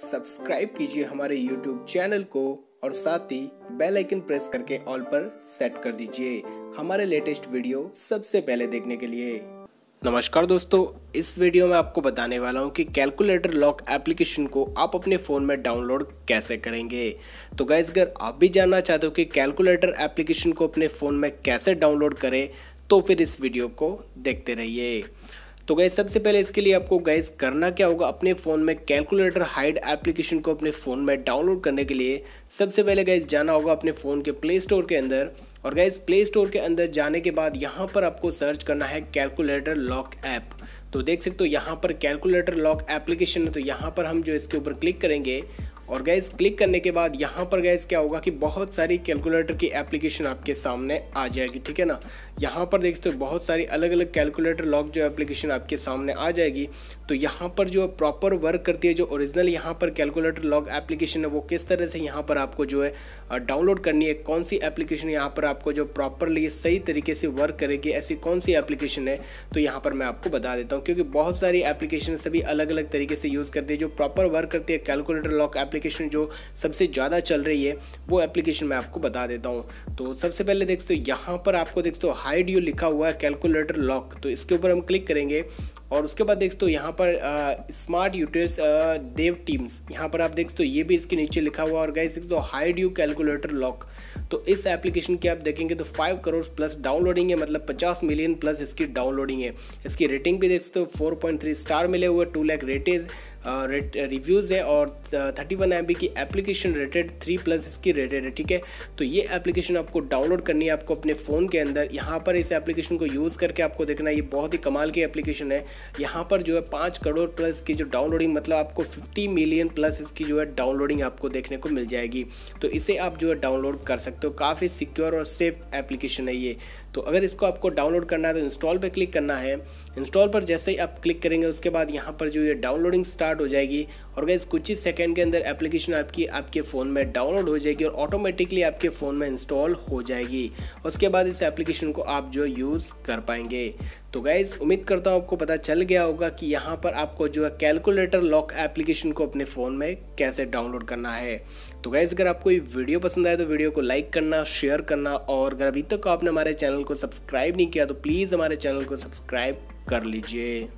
subscribe कीजिए हमारे YouTube channel को और साथ ही बेल आइकन प्रेस करके ऑल पर सेट कर दीजिए हमारे लेटेस्ट वीडियो सबसे पहले देखने के लिए नमस्कार दोस्तों इस वीडियो में आपको बताने वाला हूं कि कैलकुलेटर लॉक एप्लीकेशन को आप अपने फ़ोन में डाउनलोड कैसे करेंगे तो गाइज अगर आप भी जानना चाहते हो कि कैलकुलेटर एप्लीकेशन को अपने फ़ोन में कैसे डाउनलोड करें तो फिर इस वीडियो को देखते रहिए तो गए सबसे पहले इसके लिए आपको गैस करना क्या होगा अपने फ़ोन में कैलकुलेटर हाइड एप्लीकेशन को अपने फ़ोन में डाउनलोड करने के लिए सबसे पहले गैस जाना होगा अपने फ़ोन के प्ले स्टोर के अंदर और गैस प्ले स्टोर के अंदर जाने के बाद यहाँ पर आपको सर्च करना है कैलकुलेटर लॉक ऐप तो देख सकते हो यहाँ पर कैलकुलेटर लॉक एप्लीकेशन है तो यहाँ पर हम जो इसके ऊपर क्लिक करेंगे और गैस क्लिक करने के बाद यहाँ पर गैस क्या होगा कि बहुत सारी कैलकुलेटर की एप्लीकेशन आपके सामने आ जाएगी ठीक है ना यहाँ पर देखते हो बहुत सारी अलग अलग कैलकुलेटर लॉक जो एप्लीकेशन आपके सामने आ जाएगी तो यहाँ पर जो प्रॉपर वर्क करती है जो ओरिजिनल यहाँ पर कैलकुलेटर लॉक एप्लीकेशन है वो किस तरह से यहाँ पर आपको जो है डाउनलोड करनी है कौन सी एप्लीकेशन यहाँ पर आपको जो प्रॉपरली सही तरीके से वर्क करेगी ऐसी कौन सी एप्लीकेशन है तो यहाँ पर मैं आपको बता देता हूँ क्योंकि बहुत सारी एप्लीकेशन सभी अलग अलग तरीके से यूज़ करती है जो प्रॉपर वर्क करती है कैलकुलेटर लॉक एप्लीकेशन जो सबसे ज़्यादा चल रही है वो एप्लीकेशन मैं आपको बता देता हूँ तो सबसे पहले देखते हो यहाँ पर आपको देखते हो हाइड यू लिखा हुआ है कैलकुलेटर लॉक तो इसके ऊपर हम क्लिक करेंगे और उसके बाद देख तो यहाँ पर स्मार्ट यूटर्स देव टीम्स यहाँ पर आप देख तो ये भी इसके नीचे लिखा हुआ और गाइस देख दो हाई ड्यू कैलकुलेटर लॉक तो इस एप्लीकेशन की आप देखेंगे तो फाइव करोड़ प्लस डाउनलोडिंग है मतलब पचास मिलियन प्लस इसकी डाउनलोडिंग है इसकी रेटिंग भी देख सकते हो फोर पॉइंट थ्री स्टार मिले हुए टू लैक रेटेज रेट रिव्यूज़ है और थर्टी वन एम की एप्लीकेशन रेटेड थ्री प्लस इसकी रेटेड है ठीक है तो ये एप्लीकेशन आपको डाउनलोड करनी है आपको अपने फ़ोन के अंदर यहाँ पर इस एप्लीकेशन को यूज़ करके आपको देखना ये बहुत ही कमाल की एप्लीकेशन है यहाँ पर जो है पाँच करोड़ प्लस की जो डाउनलोडिंग मतलब आपको फिफ्टी मिलियन प्लस इसकी जो है डाउनलोडिंग आपको देखने को मिल जाएगी तो इसे आप जो है डाउनलोड कर सकते हो काफ़ी सिक्योर और सेफ एप्लीकेशन है ये तो अगर इसको आपको डाउनलोड करना है तो इंस्टॉल पर क्लिक करना है इंस्टॉल पर जैसे ही आप क्लिक करेंगे उसके बाद यहाँ पर जो ये डाउनलोडिंग स्टार्ट हो जाएगी और अगर कुछ ही सेकेंड के अंदर एप्लीकेशन आपकी आपके फ़ोन में डाउनलोड हो जाएगी और ऑटोमेटिकली आपके फ़ोन में इंस्टॉल हो जाएगी उसके बाद इस एप्लीकेशन को आप जो यूज़ कर पाएंगे तो गाइज उम्मीद करता हूँ आपको पता चल गया होगा कि यहाँ पर आपको जो है कैलकुलेटर लॉक एप्लीकेशन को अपने फ़ोन में कैसे डाउनलोड करना है तो गाइज अगर आपको ये वीडियो पसंद आए तो वीडियो को लाइक करना शेयर करना और अगर अभी तक आपने हमारे चैनल को सब्सक्राइब नहीं किया तो प्लीज़ हमारे चैनल को सब्सक्राइब कर लीजिए